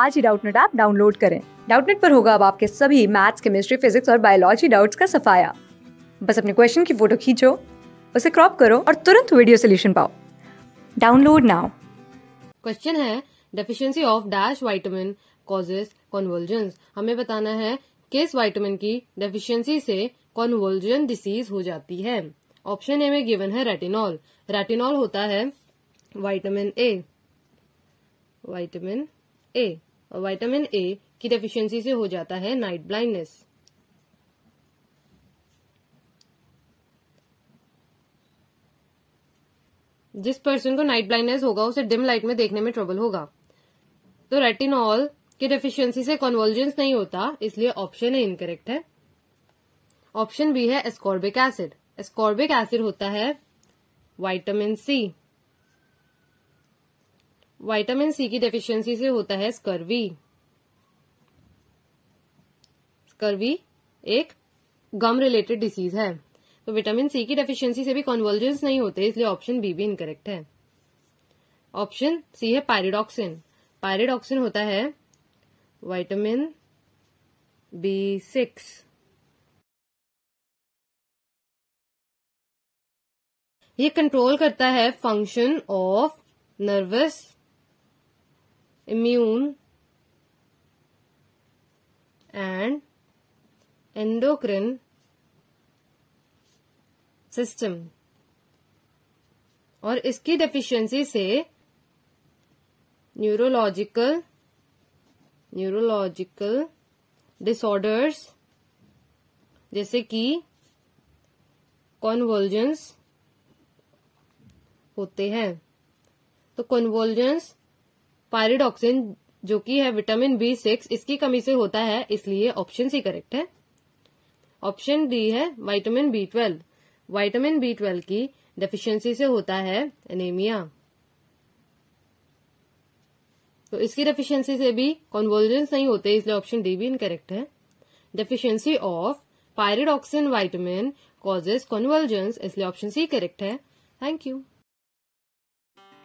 आज ही Doubtnet app download करें डाउटनेट पर होगा अब आपके सभी मैथ्स केमिस्ट्री फिजिक्स और बायोलॉजी डाउट्स का सफाया बस अपने क्वेश्चन की फोटो खींचो उसे क्रॉप करो और तुरंत वीडियो सोल्यूशन पाओ डाउनलोड नाउ क्वेश्चन है deficiency of dash vitamin causes convulsion हमें बताना है किस वाइटामिन की डेफिशिएंसी से कॉन्वोल्जन डिसीज हो जाती है ऑप्शन ए में गिवन है रेटिनॉल रेटिनॉल होता है vitamin A vitamin A vitamin A की डेफिशिएंसी से हो जाता है नाइट ब्लाइंडनेस जिस पर्सन को नाइट ब्लाइंडनेस होगा उसे डिम लाइट में देखने में ट्रबल होगा तो रेटिनॉल की डेफिशिएंसी से कन्वर्जेंस नहीं होता इसलिए ऑप्शन ए इनकरेक्ट है ऑप्शन बी है एस्कॉर्बिक एसिड एस्कॉर्बिक एसिड होता है वाइटामिन सी वाइटामिन सी की डेफिशिएंसी से होता है स्कर्वी स्कर्वी एक गम रिलेटेड डिसीज है तो विटामिन सी की डेफिशिएंसी से भी कॉन्वर्जेंस नहीं होते इसलिए ऑप्शन बी भी इनकरेक्ट है ऑप्शन सी है पायरिडॉक्सिन पायरिडॉक्सिन होता है वाइटामिन बी सिक्स ये कंट्रोल करता है function of nervous immune and endocrine system और इसकी डेफिशिएंसी से न्यूरोलॉजिकल न्यूरोलॉजिकल डिसऑर्डर्स जैसे कि कॉन्वोल्जेंस होते हैं तो कॉन्वोल्जेंस पायरिडॉक्सिन जो कि है विटामिन बी सिक्स इसकी कमी से होता है इसलिए ऑप्शन सी करेक्ट है ऑप्शन डी है vitamin B twelve vitamin B twelve की डेफिशिएंसी से होता है एनीमिया तो इसकी डेफिशिएंसी से भी कॉन्वोल्जेंस नहीं होते इसलिए ऑप्शन डी भी इनकरेक्ट है deficiency of pyridoxine vitamin causes convulsions इसलिए ऑप्शन सी करेक्ट है थैंक यू